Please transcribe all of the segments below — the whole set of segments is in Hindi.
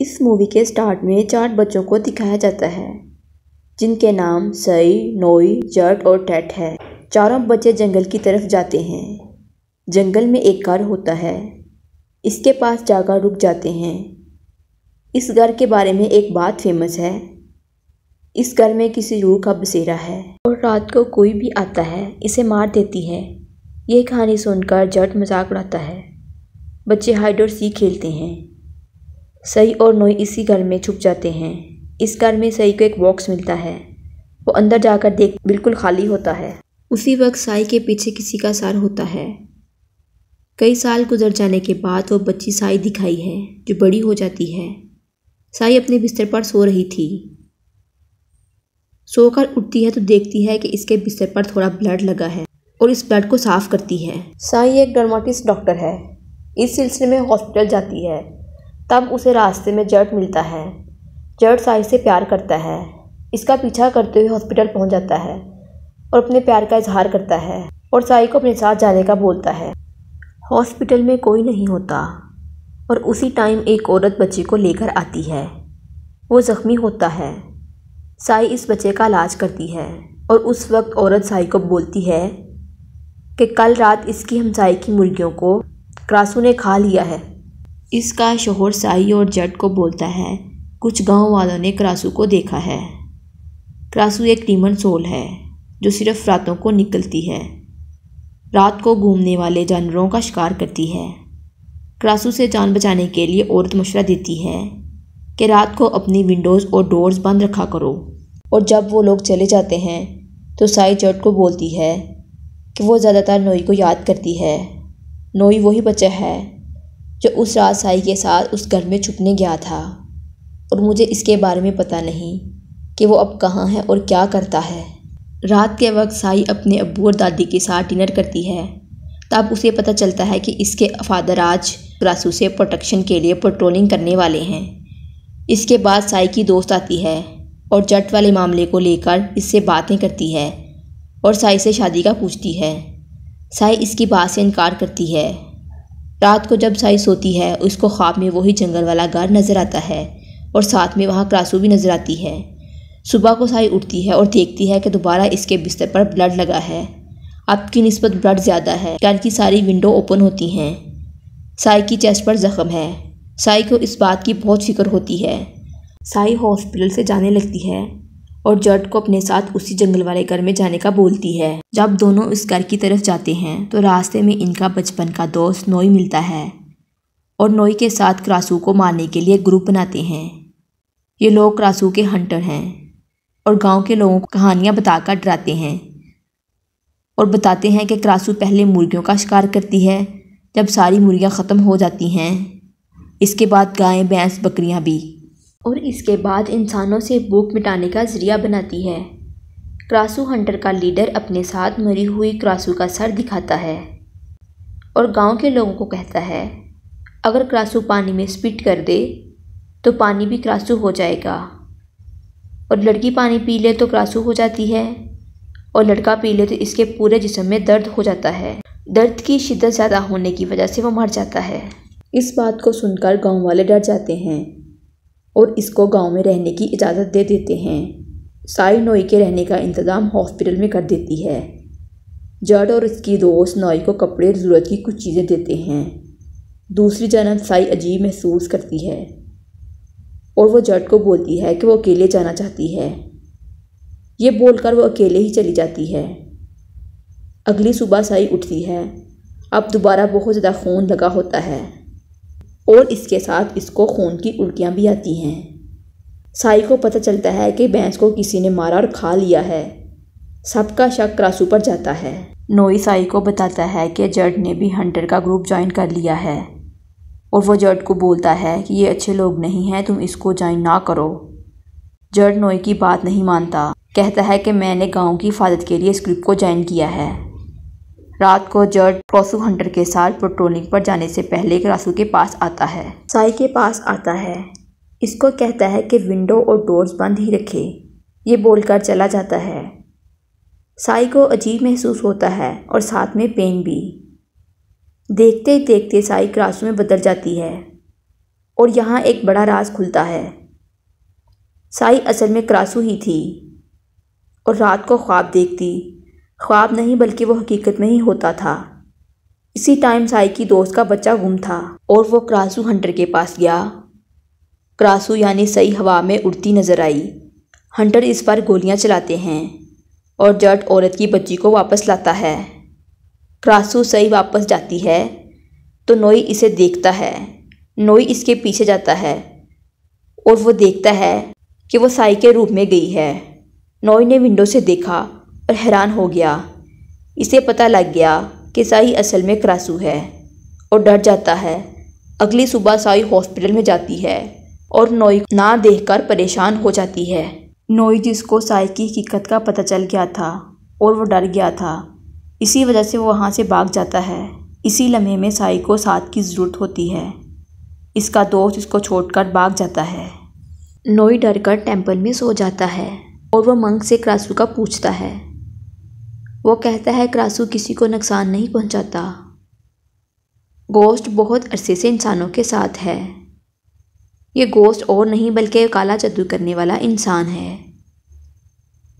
इस मूवी के स्टार्ट में चार बच्चों को दिखाया जाता है जिनके नाम सई नोई जट और टैट है चारों बच्चे जंगल की तरफ जाते हैं जंगल में एक घर होता है इसके पास जाकर रुक जाते हैं इस घर के बारे में एक बात फेमस है इस घर में किसी रूह का बसेरा है और रात को कोई भी आता है इसे मार देती है यह कहानी सुनकर जट मजाक उड़ाता है बच्चे हाइड और सी खेलते हैं सई और नोई इसी घर में छुप जाते हैं इस घर में सई को एक बॉक्स मिलता है वो अंदर जाकर देख बिल्कुल खाली होता है उसी वक्त साई के पीछे किसी का सार होता है कई साल गुजर जाने के बाद वो बच्ची साई दिखाई है जो बड़ी हो जाती है साई अपने बिस्तर पर सो रही थी सोकर उठती है तो देखती है कि इसके बिस्तर पर थोड़ा ब्लड लगा है और इस ब्लड को साफ करती है साई एक डर्माटिस्ट डॉक्टर है इस सिलसिले में हॉस्पिटल जाती है तब उसे रास्ते में जट मिलता है जट साई से प्यार करता है इसका पीछा करते हुए हॉस्पिटल पहुंच जाता है और अपने प्यार का इजहार करता है और साई को अपने साथ जाने का बोलता है हॉस्पिटल में कोई नहीं होता और उसी टाइम एक औरत बच्चे को लेकर आती है वो ज़ख्मी होता है साई इस बच्चे का इलाज करती है और उस वक्त औरत साई को बोलती है कि कल रात इसकी हमसाई की मुर्गियों को क्रासू ने खा लिया है इसका शोहर साई और जट को बोलता है कुछ गांव वालों ने क्रासू को देखा है क्रासू एक टीमन सोल है जो सिर्फ रातों को निकलती है रात को घूमने वाले जानवरों का शिकार करती है क्रासू से जान बचाने के लिए औरत मशवरा देती है कि रात को अपनी विंडोज़ और डोर्स बंद रखा करो और जब वो लोग चले जाते हैं तो साई जट को बोलती है कि वो ज़्यादातर नोई को याद करती है नोई वही बच्चा है जो उस रात साई के साथ उस घर में छुपने गया था और मुझे इसके बारे में पता नहीं कि वो अब कहाँ है और क्या करता है रात के वक्त साई अपने अबू और दादी के साथ डिनर करती है तब उसे पता चलता है कि इसके फादर आज रासू से प्रोटेक्शन के लिए पेट्रोलिंग करने वाले हैं इसके बाद साई की दोस्त आती है और जट वाले मामले को लेकर इससे बातें करती है और साई से शादी का पूछती है साई इसकी बात से इनकार करती है रात को जब साई सोती है उसको ख्वाब में वही जंगल वाला घर नज़र आता है और साथ में वहाँ क्रासू भी नज़र आती है सुबह को साई उठती है और देखती है कि दोबारा इसके बिस्तर पर ब्लड लगा है अब की नस्बत ब्लड ज़्यादा है घर की सारी विंडो ओपन होती हैं साई की चेस्ट पर ज़ख्म है साई को इस बात की बहुत फिक्र होती है साई हॉस्पिटल से जाने लगती है और जट को अपने साथ उसी जंगल वाले घर में जाने का बोलती है जब दोनों उस घर की तरफ जाते हैं तो रास्ते में इनका बचपन का दोस्त नोई मिलता है और नोई के साथ क्रासू को मारने के लिए ग्रुप बनाते हैं ये लोग क्रासू के हंटर हैं और गांव के लोगों को कहानियाँ बताकर डराते हैं और बताते हैं कि क्रासू पहले मुर्गियों का शिकार करती है जब सारी मुर्गियाँ ख़त्म हो जाती हैं इसके बाद गायें भैंस बकरियाँ भी और इसके बाद इंसानों से भूख मिटाने का ज़रिया बनाती है क्रासू हंटर का लीडर अपने साथ मरी हुई क्रासू का सर दिखाता है और गांव के लोगों को कहता है अगर क्रासू पानी में स्पिट कर दे तो पानी भी क्रासू हो जाएगा और लड़की पानी पी ले तो क्रासू हो जाती है और लड़का पी ले तो इसके पूरे जिसम में दर्द हो जाता है दर्द की शिद्दत ज़्यादा होने की वजह से वो मर जाता है इस बात को सुनकर गांव वाले डर जाते हैं और इसको गांव में रहने की इजाज़त दे देते हैं साई नोई के रहने का इंतज़ाम हॉस्पिटल में कर देती है जड और इसकी दोस्त नोई को कपड़े और ज़रूरत की कुछ चीज़ें देते हैं दूसरी जानब साई अजीब महसूस करती है और वो जट को बोलती है कि वो अकेले जाना चाहती है ये बोलकर वो अकेले ही चली जाती है अगली सुबह साई उठती है अब दोबारा बहुत ज़्यादा खून लगा होता है और इसके साथ इसको खून की उल्टियाँ भी आती हैं साई को पता चलता है कि भैंस को किसी ने मारा और खा लिया है सबका शक क्रासू पर जाता है नोई साई को बताता है कि जट ने भी हंटर का ग्रुप ज्वाइन कर लिया है और वो जड को बोलता है कि ये अच्छे लोग नहीं हैं तुम इसको ज्वाइन ना करो जट नोई की बात नहीं मानता कहता है कि मैंने गांव की हिफाजत के लिए इस ग्रुप को ज्वाइन किया है रात को जर्ज क्रॉसू हंटर के साथ पेट्रोलिंग पर जाने से पहले क्रासू के पास आता है साई के पास आता है इसको कहता है कि विंडो और डोर्स बंद ही रखे ये बोलकर चला जाता है साई को अजीब महसूस होता है और साथ में पेन भी देखते ही देखते साई क्रासू में बदल जाती है और यहाँ एक बड़ा राज खुलता है साई असल में क्रासू ही थी और रात को ख्वाब देखती ख्वाब नहीं बल्कि वो हकीकत में ही होता था इसी टाइम साई की दोस्त का बच्चा गुम था और वो क्रासू हंटर के पास गया क्रासू यानी सही हवा में उड़ती नजर आई हंटर इस पर गोलियां चलाते हैं और जट औरत की बच्ची को वापस लाता है क्रासू सही वापस जाती है तो नोई इसे देखता है नोई इसके पीछे जाता है और वो देखता है कि वो साई के रूप में गई है नोई ने विंडो से देखा और हैरान हो गया इसे पता लग गया कि साई असल में क्रासू है और डर जाता है अगली सुबह साई हॉस्पिटल में जाती है और नोई ना देखकर परेशान हो जाती है नोई जिसको साई की हकीकत का पता चल गया था और वो डर गया था इसी वजह से वो वहाँ से भाग जाता है इसी लम्हे में साई को साथ की ज़रूरत होती है इसका दोस्त इसको छोड़कर भाग जाता है नोई डर कर टेम्पल में सो जाता है और वह मंग से क्रासू का पूछता है वो कहता है क्रासू किसी को नुकसान नहीं पहुंचाता। गोश्त बहुत अरसे से इंसानों के साथ है ये गोश्त और नहीं बल्कि काला जादू करने वाला इंसान है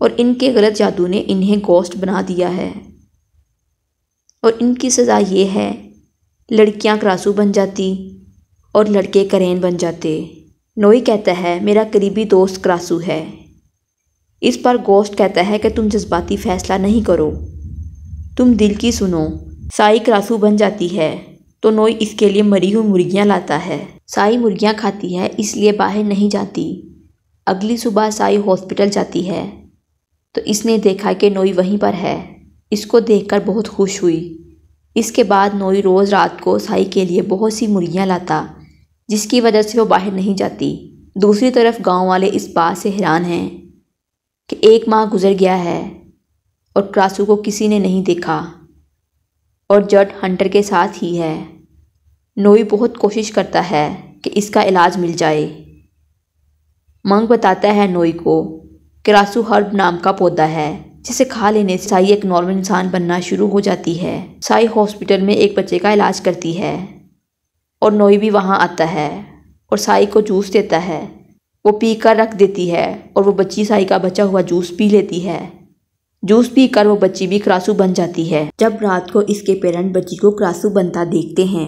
और इनके गलत जादू ने इन्हें गोश्त बना दिया है और इनकी सज़ा ये है लड़कियां क्रासू बन जाती और लड़के करेन बन जाते नोई कहता है मेरा करीबी दोस्त क्रासू है इस पर गोश्त कहता है कि तुम जज्बाती फ़ैसला नहीं करो तुम दिल की सुनो साई क्रासू बन जाती है तो नोई इसके लिए मरी हुई मुर्गियाँ लाता है साई मुर्गियाँ खाती है इसलिए बाहर नहीं जाती अगली सुबह साई हॉस्पिटल जाती है तो इसने देखा कि नोई वहीं पर है इसको देखकर बहुत खुश हुई इसके बाद नोई रोज़ रात को साई के लिए बहुत सी मुर्गियाँ लाता जिसकी वजह से वो बाहर नहीं जाती दूसरी तरफ गांव वाले इस बात से हैरान हैं कि एक माह गुजर गया है और क्रासू को किसी ने नहीं देखा और जट हंटर के साथ ही है नोई बहुत कोशिश करता है कि इसका इलाज मिल जाए मंग बताता है नोई को कि रासू हर्ब नाम का पौधा है जिसे खा लेने से साई एक नॉर्मल इंसान बनना शुरू हो जाती है साई हॉस्पिटल में एक बच्चे का इलाज करती है और नोई भी वहाँ आता है और साई को जूस देता है वो पी कर रख देती है और वो बच्ची साई का बचा हुआ जूस पी लेती है जूस पी कर वो बच्ची भी क्रासू बन जाती है जब रात को इसके पेरेंट बच्ची को क्रासू बनता देखते हैं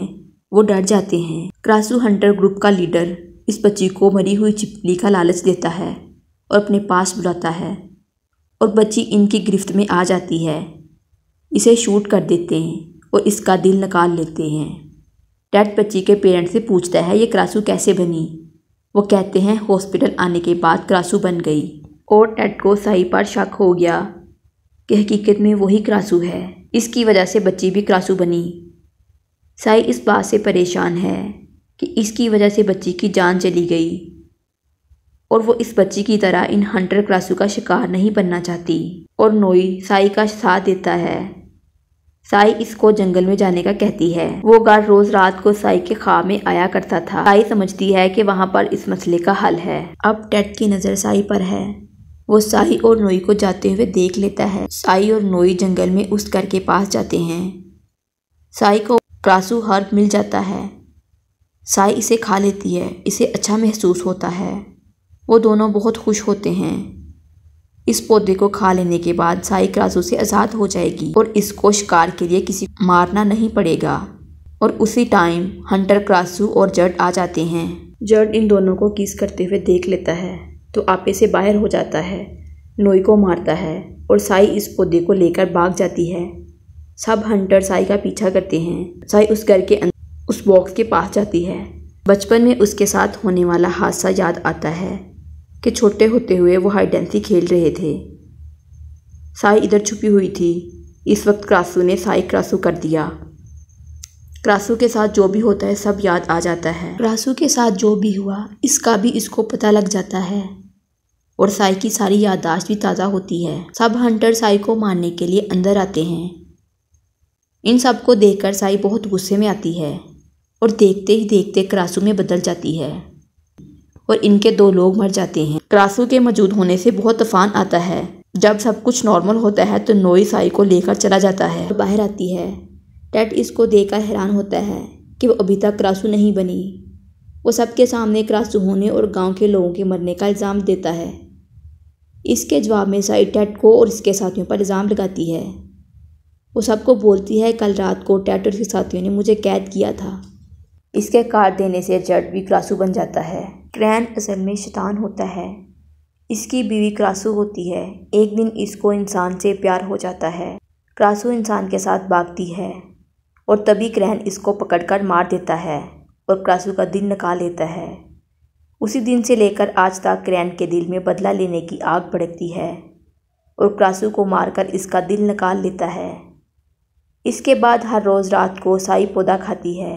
वो डर जाते हैं क्रासू हंटर ग्रुप का लीडर इस बच्ची को मरी हुई चिपली का लालच देता है और अपने पास बुलाता है और बच्ची इनकी गिरफ्त में आ जाती है इसे शूट कर देते हैं और इसका दिल निकाल लेते हैं डैड बच्ची के पेरेंट से पूछता है ये क्रासू कैसे बनी वो कहते हैं हॉस्पिटल आने के बाद क्रासू बन गई और टेड को सही पर शक हो गया कि हकीकत में वही क्रासू है इसकी वजह से बच्ची भी क्रासू बनी साई इस बात से परेशान है कि इसकी वजह से बच्ची की जान चली गई और वो इस बच्ची की तरह इन हंटर क्रासू का शिकार नहीं बनना चाहती और नोई साई का साथ देता है साई इसको जंगल में जाने का कहती है वो गार्ड रोज रात को साई के ख्वाब में आया करता था साई समझती है कि वहाँ पर इस मसले का हल है अब टेट की नज़र साई पर है वो साई और नोई को जाते हुए देख लेता है साई और नोई जंगल में उस घर के पास जाते हैं साई को क्रासू हर्ब मिल जाता है साई इसे खा लेती है इसे अच्छा महसूस होता है वो दोनों बहुत खुश होते हैं इस पौधे को खा लेने के बाद क्रासू से आज़ाद हो जाएगी और इसको शिकार के लिए किसी मारना नहीं पड़ेगा और उसी टाइम हंटर क्रासू और जट आ जाते हैं जट इन दोनों को किस करते हुए देख लेता है तो आपे से बाहर हो जाता है नोई को मारता है और साई इस पौधे को लेकर भाग जाती है सब हंटर साई का पीछा करते हैं साई उस घर के उस बॉक्स के पास जाती है बचपन में उसके साथ होने वाला हादसा याद आता है के छोटे होते हुए वो हाइड एंड खेल रहे थे साई इधर छुपी हुई थी इस वक्त क्रासू ने साई क्रासू कर दिया क्रासू के साथ जो भी होता है सब याद आ जाता है क्रासू के साथ जो भी हुआ इसका भी इसको पता लग जाता है और साई की सारी याददाश्त भी ताज़ा होती है सब हंटर साई को मारने के लिए अंदर आते हैं इन सब को देख साई बहुत गुस्से में आती है और देखते ही देखते क्रासू में बदल जाती है और इनके दो लोग मर जाते हैं क्रासू के मौजूद होने से बहुत तूफान आता है जब सब कुछ नॉर्मल होता है तो नोई साई को लेकर चला जाता है और बाहर आती है टेट इसको देखकर हैरान होता है कि वो अभी तक क्रासू नहीं बनी वो सबके सामने क्रासू होने और गांव के लोगों के मरने का इल्ज़ाम देता है इसके जवाब में साई टेट को और इसके साथियों पर इल्ज़ाम लगाती है वो सबको बोलती है कल रात को टेट और उसके साथियों ने मुझे कैद किया था इसके काट देने से जट भी क्रासू बन जाता है क्रैन असल में शैतान होता है इसकी बीवी क्रासू होती है एक दिन इसको इंसान से प्यार हो जाता है क्रासू इंसान के साथ भागती है और तभी क्रैन इसको पकड़कर मार देता है और क्रासू का दिल निकाल लेता है उसी दिन से लेकर आज तक क्रैन के दिल में बदला लेने की आग भड़कती है और क्रासू को मारकर इसका दिल निकाल लेता है इसके बाद हर रोज़ रात को साई पौधा खाती है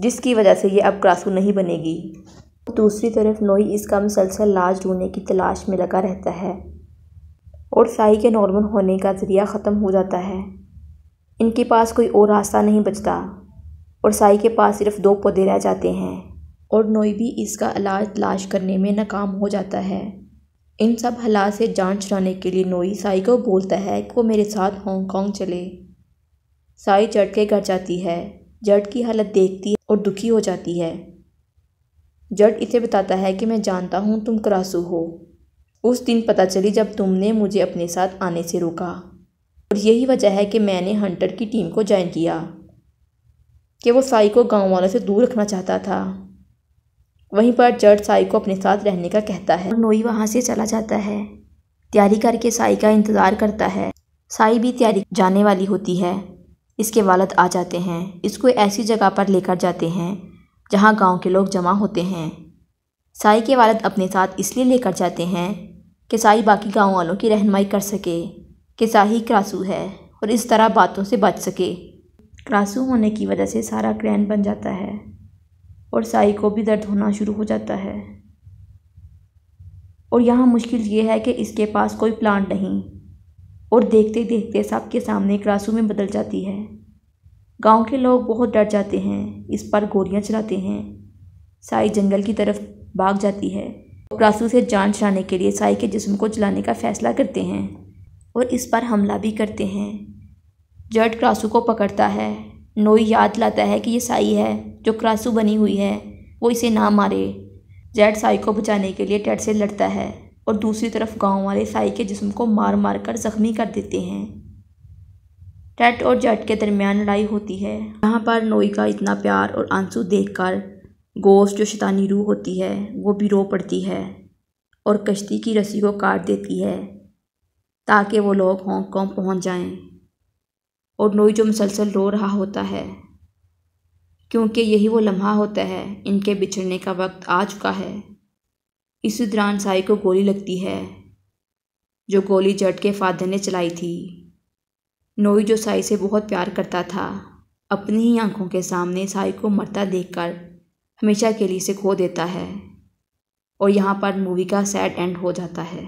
जिसकी वजह से ये अब क्रासू नहीं बनेगी दूसरी तरफ नोई इसका मुसलसल लाज ढूंढने की तलाश में लगा रहता है और साई के नॉर्मल होने का ज़रिया ख़त्म हो जाता है इनके पास कोई और रास्ता नहीं बचता और साई के पास सिर्फ दो पौधे रह जाते हैं और नोई भी इसका इलाज तलाश करने में नाकाम हो जाता है इन सब हालात से जान छुड़ाने के लिए नोई साई को बोलता है कि वो मेरे साथ हांगकांग चले साई चढ़ के घर जाती है जट की हालत देखती है और दुखी हो जाती है जट इसे बताता है कि मैं जानता हूँ तुम क्रासू हो उस दिन पता चली जब तुमने मुझे अपने साथ आने से रोका और यही वजह है कि मैंने हंटर की टीम को ज्वाइन किया कि वो साई को गांव वालों से दूर रखना चाहता था वहीं पर जट साई को अपने साथ रहने का कहता है और नोई वहाँ से चला जाता है तैयारी करके साई का इंतज़ार करता है साई भी तैयारी जाने वाली होती है इसके वालद आ जाते हैं इसको ऐसी जगह पर लेकर जाते हैं जहाँ गांव के लोग जमा होते हैं साई के वालद अपने साथ इसलिए लेकर जाते हैं कि साई बाकी गांव वालों की रहनमाई कर सके कि साई क्रासू है और इस तरह बातों से बच सके क्रासू होने की वजह से सारा क्रैन बन जाता है और साई को भी दर्द होना शुरू हो जाता है और यहाँ मुश्किल ये है कि इसके पास कोई प्लांट नहीं और देखते देखते सबके सामने क्लासरूम में बदल जाती है गांव के लोग बहुत डर जाते हैं इस पर गोलियां चलाते हैं साई जंगल की तरफ भाग जाती है और रासू से जान चलाने के लिए साई के जिस्म को चलाने का फैसला करते हैं और इस पर हमला भी करते हैं जट क्रासू को पकड़ता है नोई याद लाता है कि ये साई है जो क्रासू बनी हुई है वो इसे ना मारे जेड साई को बचाने के लिए टेड से लड़ता है और दूसरी तरफ गांव वाले साई के जिस्म को मार मार कर ज़ख्मी कर देते हैं टैट और जेट के दरमियान लड़ाई होती है यहाँ पर नोई का इतना प्यार और आंसू देखकर गोश जो शैतानी रूह होती है वो भी रो पड़ती है और कश्ती की रस्सी को काट देती है ताकि वो लोग हांगकॉन्ग पहुँच जाएँ और नोई जो मुसलसल रो रहा होता है क्योंकि यही वो लम्हा होता है इनके बिछड़ने का वक्त आ चुका है इसी दौरान साई को गोली लगती है जो गोली जट के फादर ने चलाई थी नोई जो साई से बहुत प्यार करता था अपनी ही आंखों के सामने साई को मरता देखकर हमेशा के लिए से खो देता है और यहाँ पर मूवी का सैड एंड हो जाता है